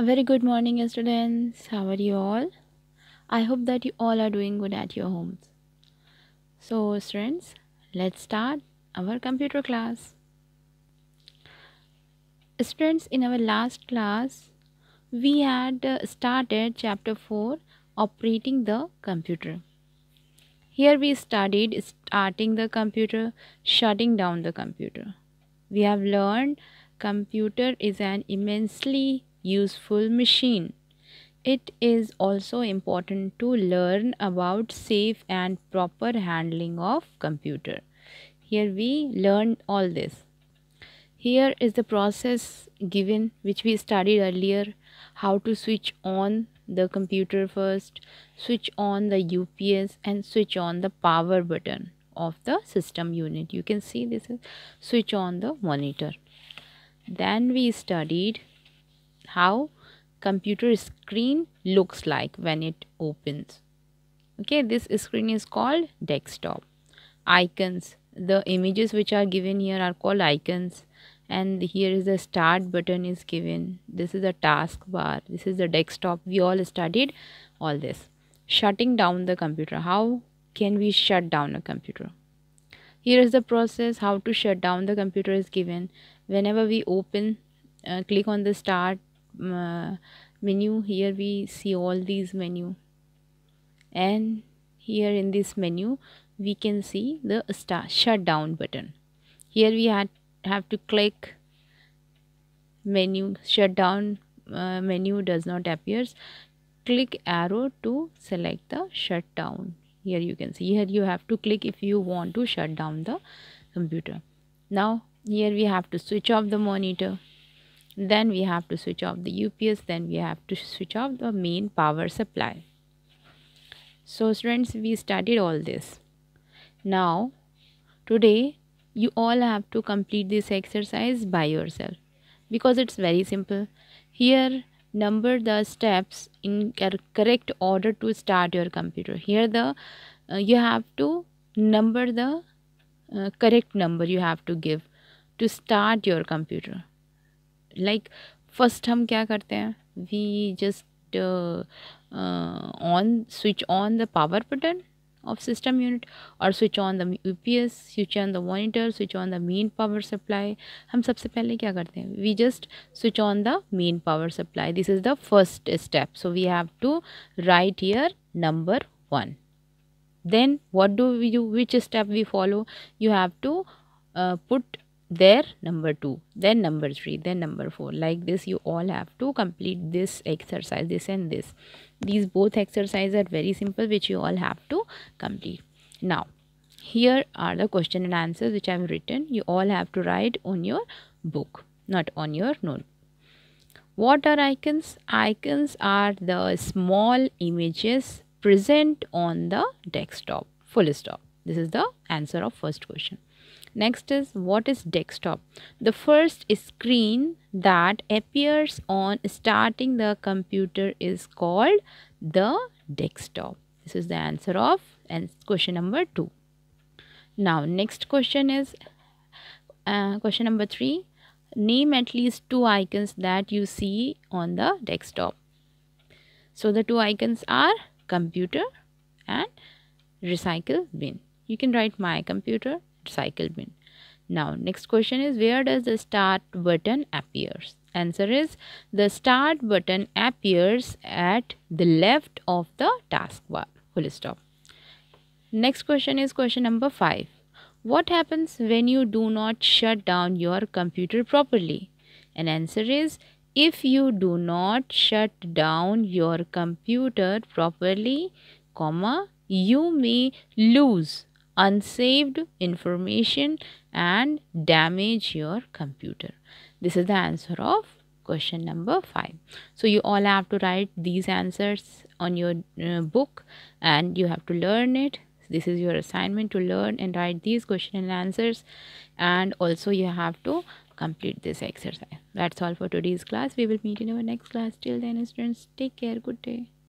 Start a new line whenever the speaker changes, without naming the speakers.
A very good morning, students. How are you all? I hope that you all are doing good at your homes. So, students, let's start our computer class. Students, in our last class, we had uh, started chapter 4 operating the computer. Here we studied starting the computer, shutting down the computer. We have learned computer is an immensely useful machine. It is also important to learn about safe and proper handling of computer. Here we learned all this. Here is the process given which we studied earlier how to switch on the computer first, switch on the UPS and switch on the power button of the system unit. You can see this is switch on the monitor. Then we studied how computer screen looks like when it opens okay this screen is called desktop icons the images which are given here are called icons and here is the start button is given this is the task bar this is the desktop we all studied all this shutting down the computer how can we shut down a computer here is the process how to shut down the computer is given whenever we open uh, click on the start uh, menu here we see all these menu and here in this menu we can see the start shutdown button here we had have to click menu shutdown uh, menu does not appears click arrow to select the shutdown here you can see here you have to click if you want to shut down the computer now here we have to switch off the monitor then we have to switch off the UPS then we have to switch off the main power supply so students we studied all this now today you all have to complete this exercise by yourself because it's very simple here number the steps in correct order to start your computer here the uh, you have to number the uh, correct number you have to give to start your computer like first हम क्या करते हैं we just on switch on the power button of system unit और switch on the UPS switch on the monitor switch on the main power supply हम सबसे पहले क्या करते हैं we just switch on the main power supply this is the first step so we have to write year number one then what do you which step we follow you have to put there number 2 then number 3 then number 4 like this you all have to complete this exercise this and this these both exercises are very simple which you all have to complete now here are the question and answers which i have written you all have to write on your book not on your note. what are icons icons are the small images present on the desktop full stop this is the answer of first question Next is what is desktop? The first screen that appears on starting the computer is called the desktop. This is the answer of and question number 2. Now next question is uh, question number 3. Name at least two icons that you see on the desktop. So the two icons are computer and recycle bin. You can write my computer cycle bin. Now next question is where does the start button appears? Answer is the start button appears at the left of the taskbar. Full stop. Next question is question number 5. What happens when you do not shut down your computer properly? And answer is if you do not shut down your computer properly, comma, you may lose unsaved information and damage your computer. This is the answer of question number 5. So you all have to write these answers on your uh, book and you have to learn it. This is your assignment to learn and write these question and answers and also you have to complete this exercise. That's all for today's class. We will meet in our next class. Till then students, take care. Good day.